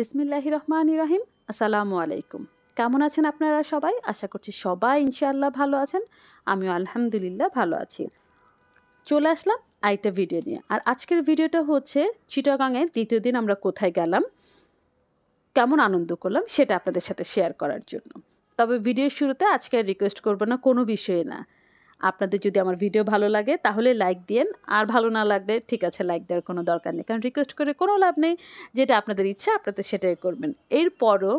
বিসমিল্লাহি রহমান ইরাহিম আসসালামু আলাইকুম কেমন আছেন আপনারা সবাই আশা করছি সবাই ইনশাআল্লাহ ভালো আছেন আমিও আলহামদুলিল্লাহ ভালো আছি চলে আসলাম আরেকটা ভিডিও নিয়ে আর আজকের ভিডিওটা হচ্ছে চিটাগাংয়ের দ্বিতীয় দিন আমরা কোথায় গেলাম কেমন আনন্দ করলাম সেটা আপনাদের সাথে শেয়ার করার জন্য তবে ভিডিওর শুরুতে আজকে রিকোয়েস্ট করবো না কোনো বিষয়ে না আপনাদের যদি আমার ভিডিও ভালো লাগে তাহলে লাইক দিয়েন আর ভালো না লাগলে ঠিক আছে লাইক দেওয়ার কোনো দরকার নেই কারণ রিকোয়েস্ট করে কোনো লাভ নেই যেটা আপনাদের ইচ্ছা আপনাদের সেটাই করবেন এরপরও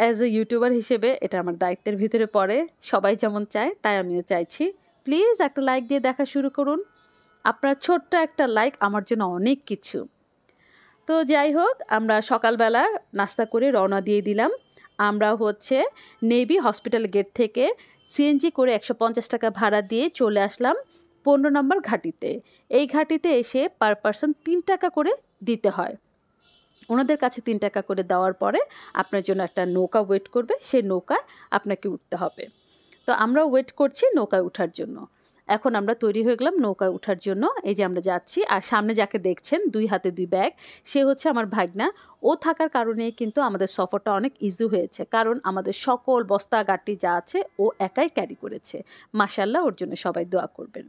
অ্যাজ এ ইউটিউবার হিসেবে এটা আমার দায়িত্বের ভিতরে পড়ে সবাই যেমন চায় তাই আমিও চাইছি প্লিজ একটা লাইক দিয়ে দেখা শুরু করুন আপনার ছোট্ট একটা লাইক আমার জন্য অনেক কিছু তো যাই হোক আমরা সকালবেলা নাস্তা করে রওনা দিয়ে দিলাম আমরা হচ্ছে নেভি হসপিটাল গেট থেকে সিএনজি করে একশো টাকা ভাড়া দিয়ে চলে আসলাম পনেরো নম্বর ঘাটিতে এই ঘাটিতে এসে পার পারসন তিন টাকা করে দিতে হয় ওনাদের কাছে তিন টাকা করে দেওয়ার পরে আপনার জন্য একটা নৌকা ওয়েট করবে সেই নৌকা আপনাকে উঠতে হবে তো আমরা ওয়েট করছি নৌকায় ওঠার জন্য এখন আমরা তৈরি হয়ে গেলাম নৌকায় ওঠার জন্য এই যে আমরা যাচ্ছি আর সামনে যাকে দেখছেন দুই হাতে দুই ব্যাগ সে হচ্ছে আমার ভাগনা ও থাকার কারণে কিন্তু আমাদের সফরটা অনেক ইজি হয়েছে কারণ আমাদের সকল বস্তা গাড়টি যা আছে ও একাই ক্যারি করেছে মাসাল্লাহ ওর জন্য সবাই দোয়া করবেন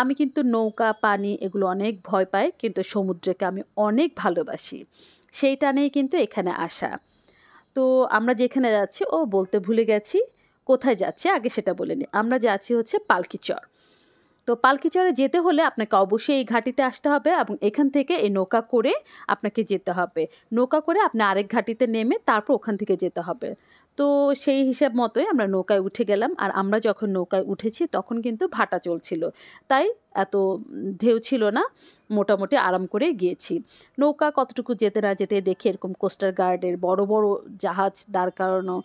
আমি কিন্তু নৌকা পানি এগুলো অনেক ভয় পাই কিন্তু সমুদ্রকে আমি অনেক ভালোবাসি সেইটা নিয়েই কিন্তু এখানে আসা তো আমরা যেখানে যাচ্ছি ও বলতে ভুলে গেছি কোথায় যাচ্ছে আগে সেটা বলে নিই আমরা যাচ্ছি হচ্ছে পালকিচর তো পালকিচরে যেতে হলে আপনাকে অবশ্যই এই ঘাটিতে আসতে হবে এবং এখান থেকে এই নৌকা করে আপনাকে যেতে হবে নৌকা করে আপনি আরেক ঘাটিতে নেমে তারপর ওখান থেকে যেতে হবে তো সেই হিসাব মতোই আমরা নৌকায় উঠে গেলাম আর আমরা যখন নৌকায় উঠেছি তখন কিন্তু ভাটা চলছিল তাই এত ঢেউ ছিল না মোটামুটি আরাম করে গিয়েছি নৌকা কতটুকু যেতে না যেতে দেখে এরকম কোস্টার গার্ডের বড় বড় জাহাজ দাঁড় করানো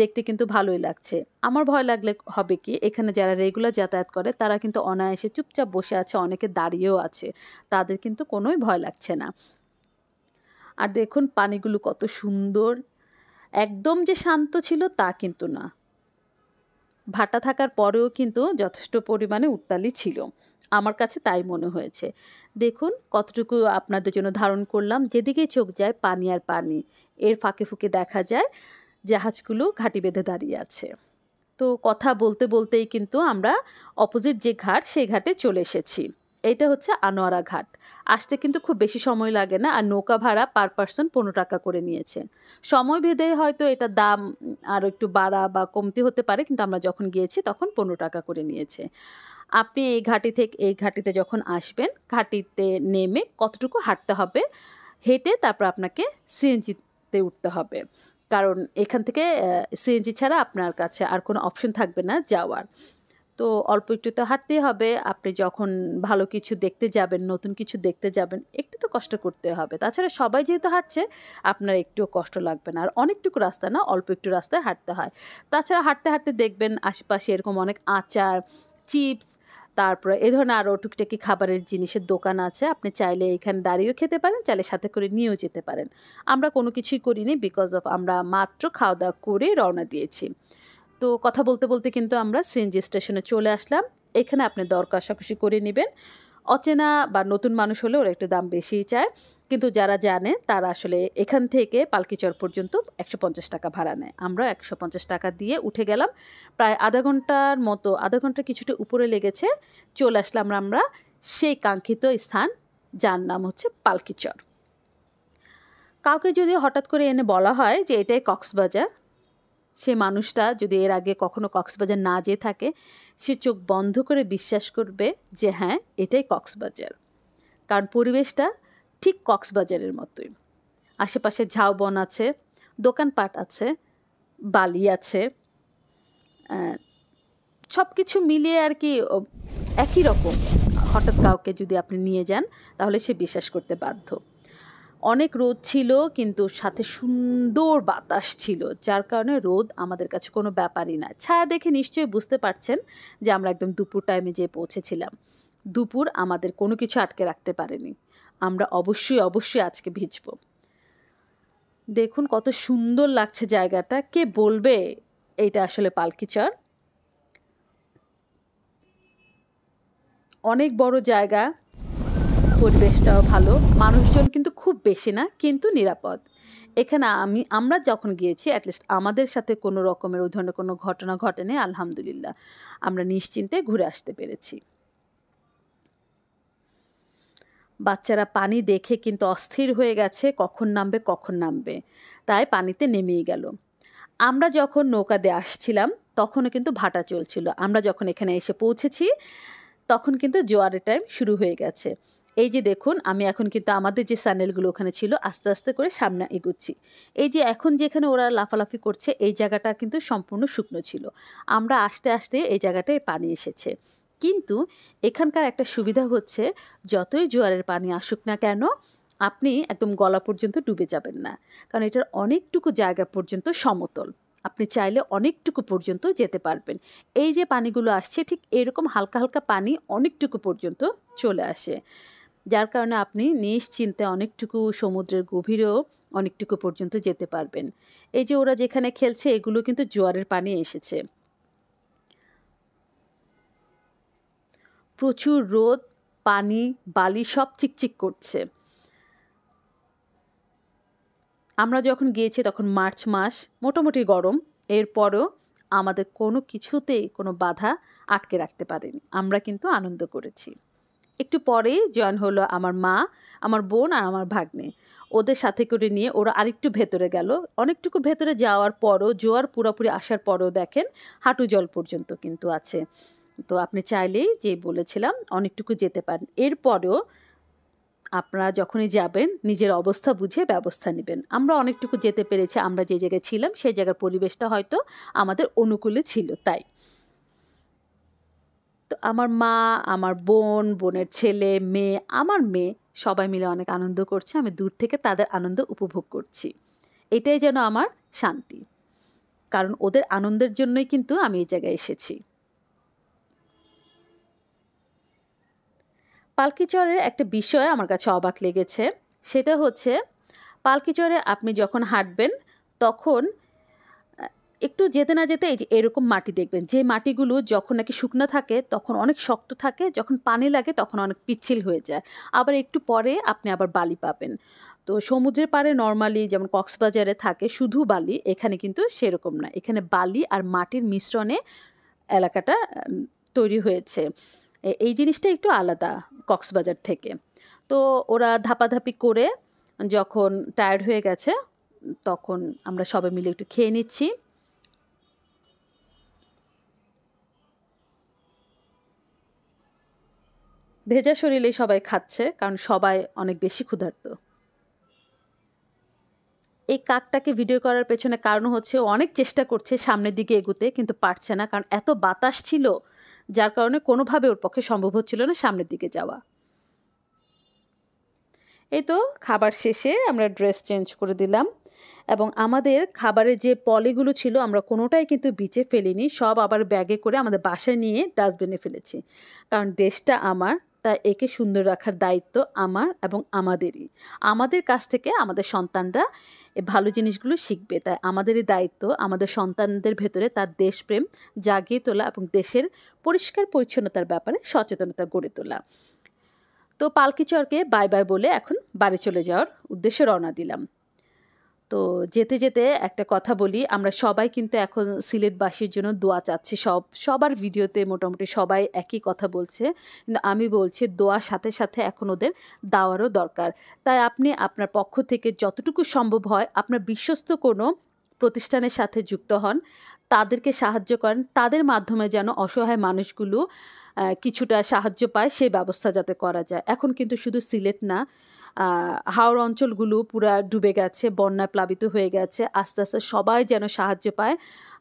দেখতে কিন্তু ভালোই লাগছে আমার ভয় লাগলে হবে কি এখানে যারা রেগুলার যাতায়াত করে তারা কিন্তু অনায়াসে চুপচাপ বসে আছে অনেকে দাঁড়িয়েও আছে তাদের কিন্তু কোনোই ভয় লাগছে না আর দেখুন পানিগুলো কত সুন্দর একদম যে শান্ত ছিল তা কিন্তু না ভাটা থাকার পরেও কিন্তু যথেষ্ট পরিমাণে উত্তালি ছিল আমার কাছে তাই মনে হয়েছে দেখুন কতটুকু আপনাদের জন্য ধারণ করলাম যেদিকেই চোখ যায় পানি আর পানি এর ফাঁকে ফুঁকে দেখা যায় জাহাজগুলো ঘাটি বেঁধে দাঁড়িয়ে আছে তো কথা বলতে বলতেই কিন্তু আমরা অপোজিট যে ঘাট সেই ঘাটে চলে এসেছি এইটা হচ্ছে আনোয়ারা ঘাট আসতে কিন্তু খুব বেশি সময় লাগে না আর নৌকা ভাড়া পার পার্সন পনেরো টাকা করে নিয়েছে সময় ভেদে হয়তো এটা দাম আরও একটু বাড়া বা কমতি হতে পারে কিন্তু আমরা যখন গিয়েছি তখন পনেরো টাকা করে নিয়েছে আপনি এই ঘাটি থেকে এই ঘাটিতে যখন আসবেন ঘাটিতে নেমে কতটুকু হাঁটতে হবে হেঁটে তারপর আপনাকে সিএনজিতে উঠতে হবে কারণ এখান থেকে সিএনজি ছাড়া আপনার কাছে আর কোনো অপশন থাকবে না যাওয়ার তো অল্প একটু তো হাঁটতেই হবে আপনি যখন ভালো কিছু দেখতে যাবেন নতুন কিছু দেখতে যাবেন একটু তো কষ্ট করতে হবে তাছাড়া সবাই যেহেতু হাঁটছে আপনার একটুও কষ্ট লাগবে না আর অনেকটুকু রাস্তা না অল্প একটু রাস্তায় হাঁটতে হয় তাছাড়া হাঁটতে হাঁটতে দেখবেন আশেপাশে এরকম অনেক আচার চিপস তারপরে এ ধরনের আরও টুকটাকি খাবারের জিনিসের দোকান আছে আপনি চাইলে এখানে দাঁড়িয়েও খেতে পারেন চাইলে সাথে করে নিয়েও যেতে পারেন আমরা কোনো কিছুই করিনি বিকজ অফ আমরা মাত্র খাওয়া দাওয়া করে রওনা দিয়েছি তো কথা বলতে বলতে কিন্তু আমরা সিএনজি স্টেশনে চলে আসলাম এখানে আপনি দর কষাকষি করে নেবেন অচেনা বা নতুন মানুষ হলে ওরা একটু দাম বেশিই চায় কিন্তু যারা জানে তারা আসলে এখান থেকে পালকিচর পর্যন্ত একশো পঞ্চাশ টাকা ভাড়া নেয় আমরা একশো পঞ্চাশ টাকা দিয়ে উঠে গেলাম প্রায় আধা ঘন্টার মতো আধা ঘন্টা কিছুটা উপরে লেগেছে চলে আসলাম আমরা সেই কাঙ্ক্ষিত স্থান যার নাম হচ্ছে পালকিচর কাউকে যদি হঠাৎ করে এনে বলা হয় যে এটাই কক্সবাজার সে মানুষটা যদি এর আগে কখনো কক্সবাজার না যেয়ে থাকে সে চোখ বন্ধ করে বিশ্বাস করবে যে হ্যাঁ এটাই কক্সবাজার কারণ পরিবেশটা ঠিক কক্সবাজারের মতোই আশেপাশে ঝাউবন আছে দোকানপাট আছে বালি আছে সব কিছু মিলিয়ে আর কি একই রকম হঠাৎ কাউকে যদি আপনি নিয়ে যান তাহলে সে বিশ্বাস করতে বাধ্য অনেক রোদ ছিল কিন্তু সাথে সুন্দর বাতাস ছিল যার কারণে রোদ আমাদের কাছে কোনো ব্যাপারই না ছায়া দেখে নিশ্চয়ই বুঝতে পারছেন যে আমরা একদম দুপুর টাইমে যেয়ে পৌঁছেছিলাম দুপুর আমাদের কোনো কিছু আটকে রাখতে পারেনি আমরা অবশ্যই অবশ্যই আজকে ভিজব দেখুন কত সুন্দর লাগছে জায়গাটা কে বলবে এইটা আসলে পালকিচর অনেক বড় জায়গা পরিবেশটাও ভালো মানুষজন কিন্তু খুব বেশি না কিন্তু নিরাপদ এখানে আমি আমরা যখন গিয়েছি অ্যাটলিস্ট আমাদের সাথে কোনো রকমের ওই ধরনের কোনো ঘটনা ঘটেনি আলহামদুলিল্লাহ আমরা নিশ্চিন্তে ঘুরে আসতে পেরেছি বাচ্চারা পানি দেখে কিন্তু অস্থির হয়ে গেছে কখন নামবে কখন নামবে তাই পানিতে নেমেই গেল আমরা যখন নৌকাতে আসছিলাম তখনও কিন্তু ভাটা চলছিল আমরা যখন এখানে এসে পৌঁছেছি তখন কিন্তু জোয়ারের টাইম শুরু হয়ে গেছে এই যে দেখুন আমি এখন কিন্তু আমাদের যে স্যানেলগুলো ওখানে ছিল আস্তে আস্তে করে সামনে এগুচ্ছি এই যে এখন যেখানে ওরা লাফালাফি করছে এই জায়গাটা কিন্তু সম্পূর্ণ শুকনো ছিল আমরা আস্তে আস্তে এই জায়গাটায় পানি এসেছে কিন্তু এখানকার একটা সুবিধা হচ্ছে যতই জোয়ারের পানি আসুক না কেন আপনি একদম গলা পর্যন্ত ডুবে যাবেন না কারণ এটার অনেকটুকু জায়গা পর্যন্ত সমতল আপনি চাইলে অনেকটুকু পর্যন্ত যেতে পারবেন এই যে পানিগুলো আসছে ঠিক এরকম হালকা হালকা পানি অনেকটুকু পর্যন্ত চলে আসে যার কারণে আপনি নিশ্চিন্তে অনেকটুকু সমুদ্রের গভীরেও অনেকটুকু পর্যন্ত যেতে পারবেন এই যে ওরা যেখানে খেলছে এগুলো কিন্তু জোয়ারের পানি এসেছে প্রচুর রোদ পানি বালি সব চিকচিক করছে আমরা যখন গিয়েছি তখন মার্চ মাস মোটামুটি গরম এরপরও আমাদের কোনো কিছুতেই কোনো বাধা আটকে রাখতে পারেনি আমরা কিন্তু আনন্দ করেছি একটু পরেই জয়েন হলো আমার মা আমার বোন আর আমার ভাগ্নে ওদের সাথে করে নিয়ে ওরা আরেকটু ভেতরে গেল অনেকটুকু ভেতরে যাওয়ার পরও জোয়ার পুরোপুরি আসার পরও দেখেন হাঁটু জল পর্যন্ত কিন্তু আছে তো আপনি চাইলেই যে বলেছিলাম অনেকটুকু যেতে পারেন এরপরেও আপনারা যখনই যাবেন নিজের অবস্থা বুঝে ব্যবস্থা নেবেন আমরা অনেকটুকু যেতে পেরেছি আমরা যে জায়গায় ছিলাম সেই জায়গার পরিবেশটা হয়তো আমাদের অনুকূলে ছিল তাই তো আমার মা আমার বোন বোনের ছেলে মেয়ে আমার মেয়ে সবাই মিলে অনেক আনন্দ করছে আমি দূর থেকে তাদের আনন্দ উপভোগ করছি এটাই যেন আমার শান্তি কারণ ওদের আনন্দের জন্যই কিন্তু আমি এই জায়গায় এসেছি পালকিচরের একটা বিষয় আমার কাছে অবাক লেগেছে সেটা হচ্ছে পালকিচরে আপনি যখন হাঁটবেন তখন একটু যেতে না যেতে এই যে এরকম মাটি দেখবেন যে মাটিগুলো যখন নাকি শুকনো থাকে তখন অনেক শক্ত থাকে যখন পানি লাগে তখন অনেক পিচ্ছিল হয়ে যায় আবার একটু পরে আপনি আবার বালি পাবেন তো সমুদ্রের পাড়ে নর্মালি যেমন কক্সবাজারে থাকে শুধু বালি এখানে কিন্তু সেরকম না এখানে বালি আর মাটির মিশ্রণে এলাকাটা তৈরি হয়েছে এই জিনিসটা একটু আলাদা কক্সবাজার থেকে তো ওরা ধাপাধাপি করে যখন টায়ার্ড হয়ে গেছে তখন আমরা সবাই মিলে একটু খেয়ে নিচ্ছি ভেজা শরীরে সবাই খাচ্ছে কারণ সবাই অনেক বেশি ক্ষুধার্ত এই কাকটাকে ভিডিও করার পেছনে কারণ হচ্ছে অনেক চেষ্টা করছে সামনের দিকে এগুতে কিন্তু পারছে না কারণ এত বাতাস ছিল যার কারণে কোনোভাবে ওর পক্ষে সম্ভব হচ্ছিল না সামনের দিকে যাওয়া এই তো খাবার শেষে আমরা ড্রেস চেঞ্জ করে দিলাম এবং আমাদের খাবারের যে পলিগুলো ছিল আমরা কোনোটাই কিন্তু বিচে ফেলিনি সব আবার ব্যাগে করে আমাদের বাসায় নিয়ে ডাস্টবিনে ফেলেছি কারণ দেশটা আমার তাই একে সুন্দর রাখার দায়িত্ব আমার এবং আমাদেরই আমাদের কাছ থেকে আমাদের সন্তানরা ভালো জিনিসগুলো শিখবে তাই আমাদেরই দায়িত্ব আমাদের সন্তানদের ভেতরে তার দেশপ্রেম জাগিয়ে তোলা এবং দেশের পরিষ্কার পরিচ্ছন্নতার ব্যাপারে সচেতনতা গড়ে তোলা তো পালকি চরকে বাই বাই বলে এখন বাড়ি চলে যাওয়ার উদ্দেশ্যে রওনা দিলাম তো যেতে যেতে একটা কথা বলি আমরা সবাই কিন্তু এখন সিলেটবাসীর জন্য দোয়া চাচ্ছি সব সবার ভিডিওতে মোটামুটি সবাই একই কথা বলছে কিন্তু আমি বলছি দোয়ার সাথে সাথে এখন ওদের দাওয়ারও দরকার তাই আপনি আপনার পক্ষ থেকে যতটুকু সম্ভব হয় আপনার বিশ্বস্ত কোনো প্রতিষ্ঠানের সাথে যুক্ত হন তাদেরকে সাহায্য করেন তাদের মাধ্যমে যেন অসহায় মানুষগুলো কিছুটা সাহায্য পায় সেই ব্যবস্থা যাতে করা যায় এখন কিন্তু শুধু সিলেট না হাওড় অঞ্চলগুলো পুরা ডুবে গেছে বন্যা প্লাবিত হয়ে গেছে আস্তে আস্তে সবাই যেন সাহায্য পায়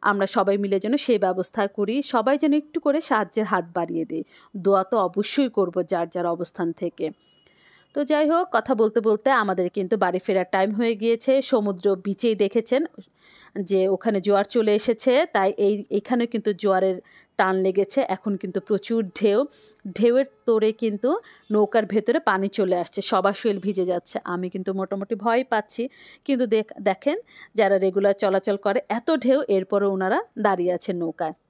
আমরা সবাই মিলে যেন সেই ব্যবস্থা করি সবাই যেন একটু করে সাহায্যের হাত বাড়িয়ে দিই দোয়া তো অবশ্যই করব যার যার অবস্থান থেকে তো যাই হোক কথা বলতে বলতে আমাদের কিন্তু বাড়ি ফেরার টাইম হয়ে গিয়েছে সমুদ্র বিচেই দেখেছেন যে ওখানে জোয়ার চলে এসেছে তাই এই এখানেও কিন্তু জোয়ারের টান লেগেছে এখন কিন্তু প্রচুর ঢেউ ঢেউয়ের তোরে কিন্তু নৌকার ভেতরে পানি চলে আসছে সবার শৈল ভিজে যাচ্ছে আমি কিন্তু মোটামুটি ভয় পাচ্ছি কিন্তু দেখেন যারা রেগুলার চলাচল করে এত ঢেউ এরপরও ওনারা দাঁড়িয়ে আছে নৌকায়